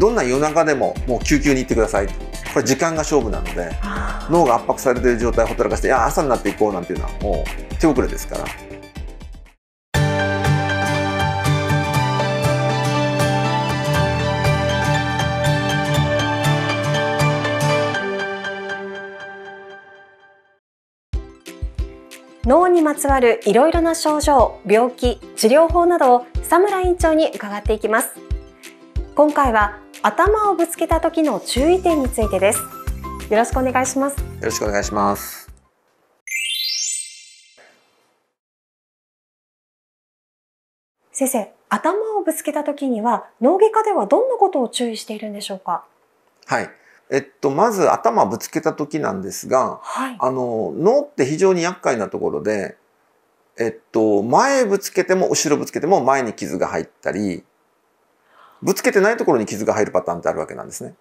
どんな夜中でももう救急に行ってくださいこれ時間が勝負なので脳が圧迫されている状態をほったらかしていや朝になっていこうなんていうのはもう手遅れですから脳にまつわるいろいろな症状、病気、治療法などを佐村院長に伺っていきます。今回は頭をぶつけた時の注意点についてですよろしくお願いしますよろしくお願いします先生頭をぶつけた時には脳外科ではどんなことを注意しているんでしょうかはいえっと、まず頭ぶつけた時なんですが、はい、あの脳って非常に厄介なところで、えっと、前ぶつけても後ろぶつけても前に傷が入ったりぶつけてないところに傷が入るパターンってあるわけなんですね。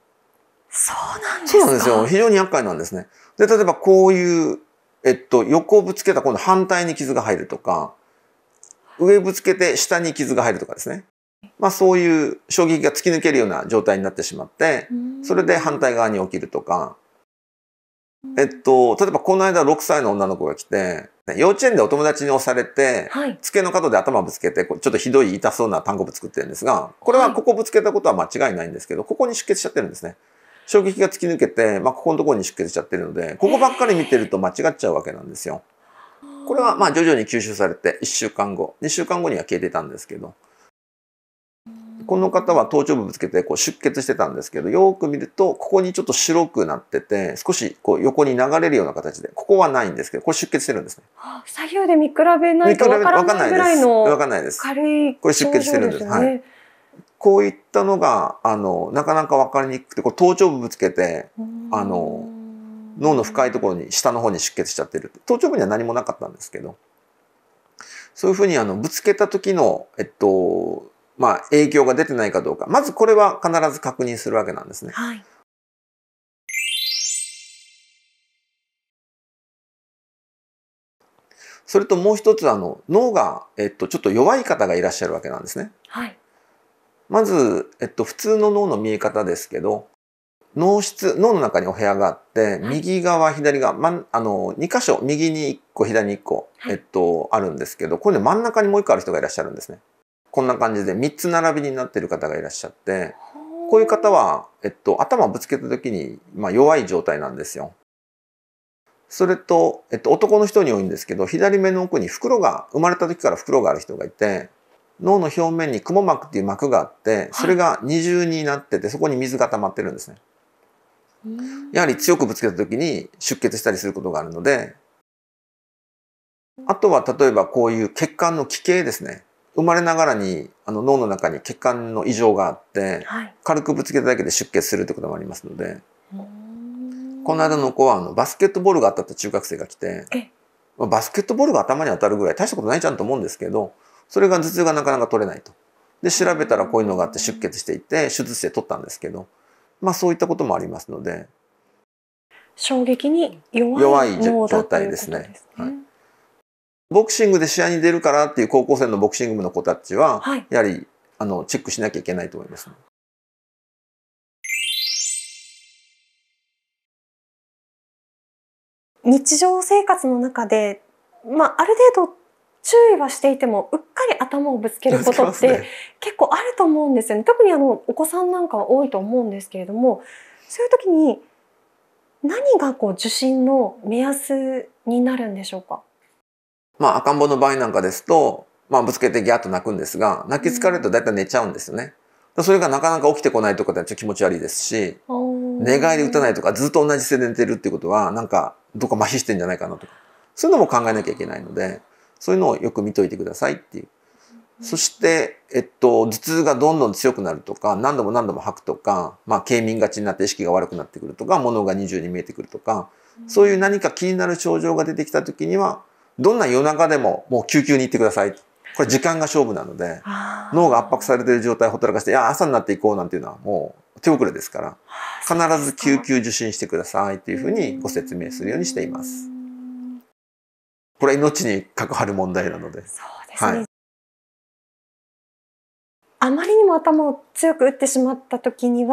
そうなんですそうなんですよ。非常に厄介なんですね。で、例えばこういう、えっと、横をぶつけた今度反対に傷が入るとか、上ぶつけて下に傷が入るとかですね。まあそういう衝撃が突き抜けるような状態になってしまって、それで反対側に起きるとか、えっと、例えばこの間6歳の女の子が来て、幼稚園でお友達に押されて、はい、机の角で頭ぶつけて、ちょっとひどい痛そうな単語部作ってるんですが、これはここぶつけたことは間違いないんですけど、ここに出血しちゃってるんですね。衝撃が突き抜けて、まあ、ここのところに出血しちゃってるので、ここばっかり見てると間違っちゃうわけなんですよ。これはまあ徐々に吸収されて、1週間後、2週間後には消えてたんですけど、この方は頭頂部ぶつけてこう出血してたんですけど、よく見ると、ここにちょっと白くなってて、少しこう横に流れるような形で、ここはないんですけど、これ出血してるんですね。左右で見比べないとわからないぐらいの軽いこれ出血してるんです。はい。こういったのが、あの、なかなかわかりにくくて、これ頭頂部ぶつけて、あの、脳の深いところに、下の方に出血しちゃってる。頭頂部には何もなかったんですけど、そういうふうにあのぶつけた時の、えっと、まあ、影響が出てないかどうか。まずこれは必ず確認するわけなんですね。はい。それともう一つあの脳が、えっと、ちょっと弱い方がいらっしゃるわけなんですね。はい、まず、えっと、普通の脳の見え方ですけど脳室脳の中にお部屋があって、右側左側、ま、あの2箇所右に1個左に1個、えっと、あるんですけどこれで真ん中にもう1個ある人がいらっしゃるんですね。こんな感じで3つ並びになってる方がいらっしゃって、こういう方は、えっと、頭ぶつけた時に、まあ、弱い状態なんですよ。それと、えっと、男の人に多いんですけど、左目の奥に袋が、生まれた時から袋がある人がいて、脳の表面にくも膜っていう膜があって、それが二重になってて、そこに水が溜まってるんですね。やはり強くぶつけた時に出血したりすることがあるので、あとは例えばこういう血管の奇形ですね。生まれながらにあの脳の中に血管の異常があって、はい、軽くぶつけただけで出血するってこともありますのでこの間の子はあのバスケットボールが当たった中学生が来て、バスケットボールが頭に当たるぐらい大したことないじゃんと思うんですけどそれが頭痛がなかなか取れないと。で調べたらこういうのがあって出血していて手術して取ったんですけど、まあ、そういったこともありますので衝撃に弱い状態ですね。いすねはいボクシングで試合に出るからっていう高校生のボクシング部の子たちは、はい、やはりあのチェックしなきゃいけないと思います、ね。日常生活の中で、まあ、ある程度注意はしていてもうっかり頭をぶつけることって 結構あると思うんですよね、ね、特にあのお子さんなんかは多いと思うんですけれどもそういう時に何がこう受診の目安になるんでしょうかまあ赤ん坊の場合なんかですと、まあぶつけてギャッと泣くんですが、泣き疲れると大体寝ちゃうんですよね。それがなかなか起きてこないとかってちょっと気持ち悪いですし、寝返り打たないとかずっと同じ姿勢で寝てるってことは、なんかどっか麻痺してんじゃないかなとか、そういうのも考えなきゃいけないので、そういうのをよく見といてくださいっていう。そして、えっと、頭痛がどんどん強くなるとか、何度も何度も吐くとか、まあ、軽眠がちになって意識が悪くなってくるとか、物が二重に見えてくるとか、そういう何か気になる症状が出てきた時には、どんな夜中でももう救急に行ってください。これ時間が勝負なので、脳が圧迫されている状態をほったらかして、いや、朝になっていこうなんていうのはもう手遅れですから、必ず救急受診してくださいというふうにご説明するようにしています。これ命に関わる問題なので。そうですね。はい、あまりにも頭を強く打ってしまった時には、